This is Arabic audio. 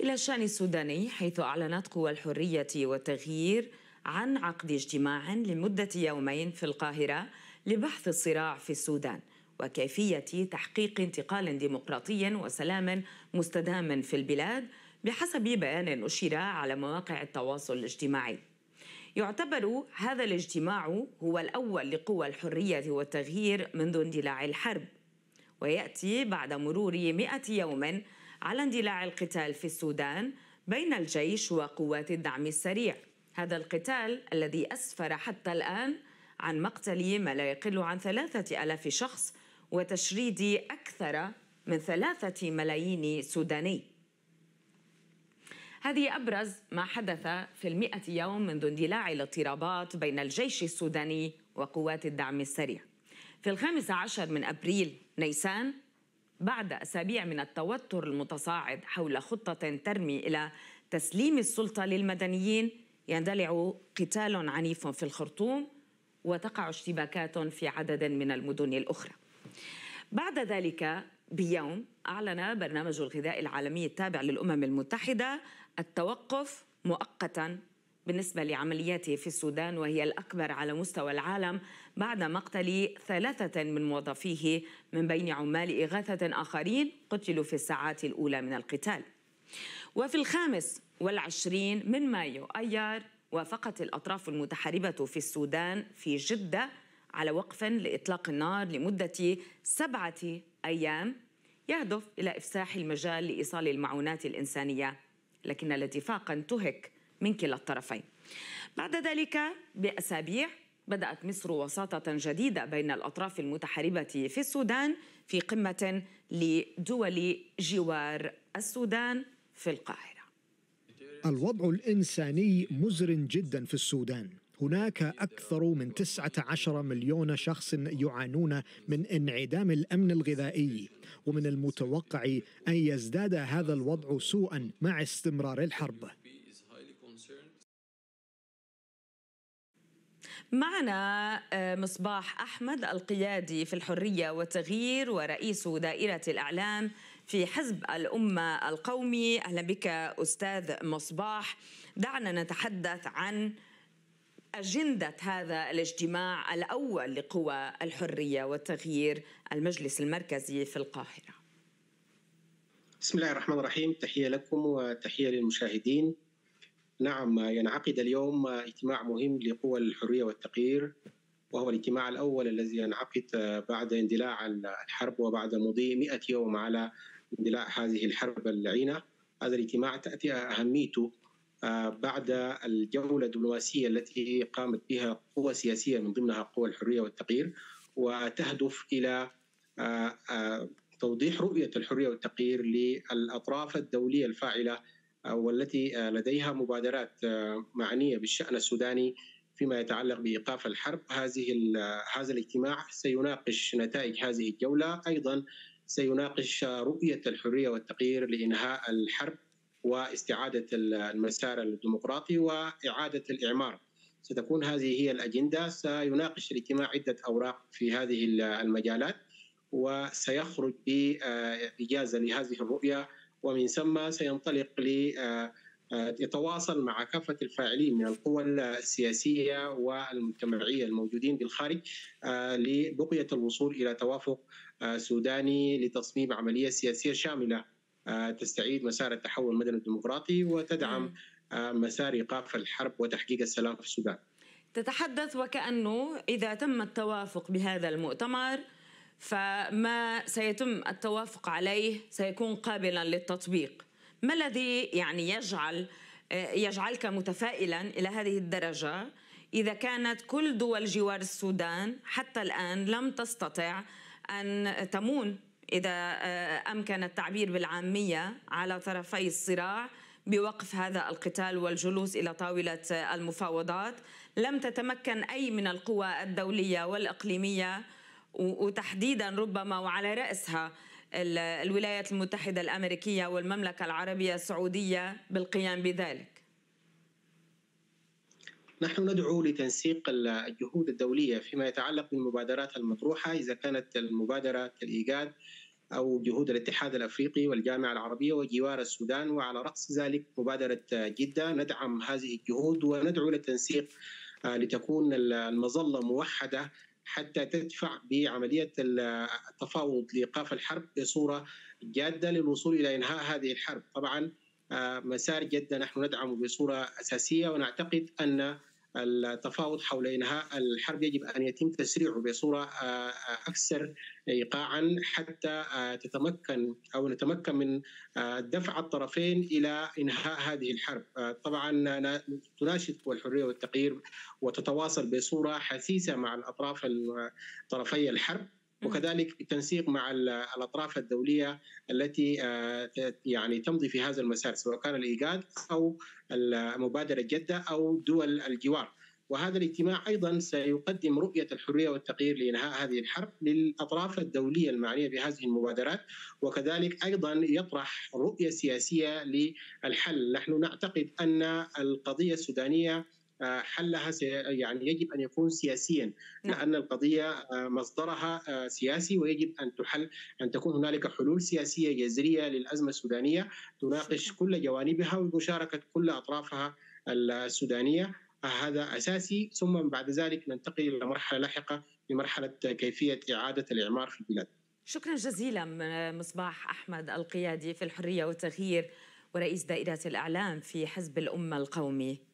إلى الشأن السوداني حيث أعلنت قوى الحرية والتغيير عن عقد اجتماع لمدة يومين في القاهرة لبحث الصراع في السودان وكيفية تحقيق انتقال ديمقراطي وسلام مستدام في البلاد بحسب بيان أشير على مواقع التواصل الاجتماعي يعتبر هذا الاجتماع هو الأول لقوى الحرية والتغيير منذ اندلاع الحرب ويأتي بعد مرور مئة يوم على اندلاع القتال في السودان بين الجيش وقوات الدعم السريع هذا القتال الذي أسفر حتى الآن عن مقتل ما لا يقل عن ثلاثة ألاف شخص وتشريد أكثر من ثلاثة ملايين سوداني هذه أبرز ما حدث في المئة يوم منذ اندلاع الاضطرابات بين الجيش السوداني وقوات الدعم السريع في الخامس عشر من أبريل نيسان بعد أسابيع من التوتر المتصاعد حول خطة ترمي إلى تسليم السلطة للمدنيين يندلع قتال عنيف في الخرطوم وتقع اشتباكات في عدد من المدن الأخرى بعد ذلك بيوم أعلن برنامج الغذاء العالمي التابع للأمم المتحدة التوقف مؤقتا بالنسبة لعملياته في السودان وهي الأكبر على مستوى العالم بعد مقتل ثلاثة من موظفيه من بين عمال إغاثة آخرين قتلوا في الساعات الأولى من القتال وفي الخامس والعشرين من مايو أيار وافقت الأطراف المتحاربة في السودان في جدة على وقف لإطلاق النار لمدة سبعة أيام يهدف إلى إفساح المجال لإيصال المعونات الإنسانية لكن الاتفاق انتهك من كلا الطرفين بعد ذلك بأسابيع بدأت مصر وساطة جديدة بين الأطراف المتحاربة في السودان في قمة لدول جوار السودان في القاهرة الوضع الإنساني مزر جدا في السودان هناك أكثر من 19 مليون شخص يعانون من انعدام الأمن الغذائي ومن المتوقع أن يزداد هذا الوضع سوءا مع استمرار الحرب معنا آه، مصباح أحمد القيادي في الحرية والتغيير ورئيس دائرة الإعلام في حزب الأمة القومي أهلا بك أستاذ مصباح دعنا نتحدث عن أجندة هذا الاجتماع الأول لقوى الحرية والتغيير المجلس المركزي في القاهرة بسم الله الرحمن الرحيم تحية لكم وتحية للمشاهدين نعم ينعقد اليوم اجتماع مهم لقوى الحرية والتغيير وهو الاجتماع الأول الذي ينعقد بعد اندلاع الحرب وبعد مضي 100 يوم على اندلاع هذه الحرب اللعينه هذا الاجتماع تأتي أهميته آه، بعد الجولة الدبلوماسية التي قامت بها قوى سياسية من ضمنها قوى الحرية والتغيير وتهدف إلى آه، آه، توضيح رؤية الحرية والتغيير للأطراف الدولية الفاعلة والتي آه، لديها مبادرات آه، معنيه بالشان السوداني فيما يتعلق بايقاف الحرب هذه آه، هذا الاجتماع سيناقش نتائج هذه الجوله ايضا سيناقش رؤيه الحريه والتغيير لانهاء الحرب واستعاده المسار الديمقراطي واعاده الاعمار ستكون هذه هي الاجنده سيناقش الاجتماع عده اوراق في هذه المجالات وسيخرج باجازه لهذه الرؤيه ومن ثم سينطلق آه، آه، يتواصل مع كافة الفاعلين من القوى السياسية والمجتمعية الموجودين بالخارج آه، لبقية الوصول إلى توافق سوداني لتصميم عملية سياسية شاملة تستعيد مسار التحول المدني الديمقراطي وتدعم مسار إيقاف الحرب وتحقيق السلام في السودان تتحدث وكأنه إذا تم التوافق بهذا المؤتمر فما سيتم التوافق عليه سيكون قابلا للتطبيق ما الذي يعني يجعل آه، يجعلك متفائلا الى هذه الدرجه اذا كانت كل دول جوار السودان حتى الان لم تستطع ان تمون اذا آه، امكن التعبير بالعاميه على طرفي الصراع بوقف هذا القتال والجلوس الى طاوله آه، المفاوضات لم تتمكن اي من القوى الدوليه والاقليميه وتحديدا ربما وعلى رأسها الولايات المتحدة الأمريكية والمملكة العربية السعودية بالقيام بذلك نحن ندعو لتنسيق الجهود الدولية فيما يتعلق بالمبادرات المطروحة إذا كانت المبادرة الإيجاد أو جهود الاتحاد الأفريقي والجامعة العربية وجوار السودان وعلى رأس ذلك مبادرة جدة ندعم هذه الجهود وندعو للتنسيق آه، لتكون المظلة موحدة حتى تدفع بعملية التفاوض لإيقاف الحرب بصورة جادة للوصول إلى إنهاء هذه الحرب طبعا آه، مسار جدة نحن ندعمه بصورة أساسية ونعتقد أن التفاوض حول إنهاء الحرب يجب أن يتم تسريعه بصورة آه، آه، أكثر إيقاعا حتى آه، تتمكن أو نتمكن من دفع الطرفين إلى إنهاء هذه الحرب طبعا تناشد الحرية والتغيير وتتواصل بصورة حثيثة مع الأطراف طرفي الحرب وكذلك التنسيق مع الاطراف الدوليه التي آه، يعني تمضي في هذا المسار سواء كان الايجاد او مبادره جده او دول الجوار. وهذا الاجتماع ايضا سيقدم رؤيه الحريه والتغيير لانهاء هذه الحرب للاطراف الدوليه المعنيه بهذه المبادرات وكذلك ايضا يطرح رؤيه سياسيه للحل، نحن نعتقد ان القضيه السودانيه آه، حلها يعني يجب ان يكون سياسيا نعم. لان القضيه آه، مصدرها آه، سياسي ويجب ان تحل ان تكون هنالك حلول سياسيه جذريه للازمه السودانيه تناقش كل جوانبها ومشاركه كل اطرافها السودانيه هذا اساسي ثم بعد ذلك ننتقل الى مرحله لاحقه لمرحله كيفيه اعاده الاعمار في البلاد. شكرا جزيلا مصباح احمد القيادي في الحريه والتغيير ورئيس دائره الاعلام في حزب الامه القومي.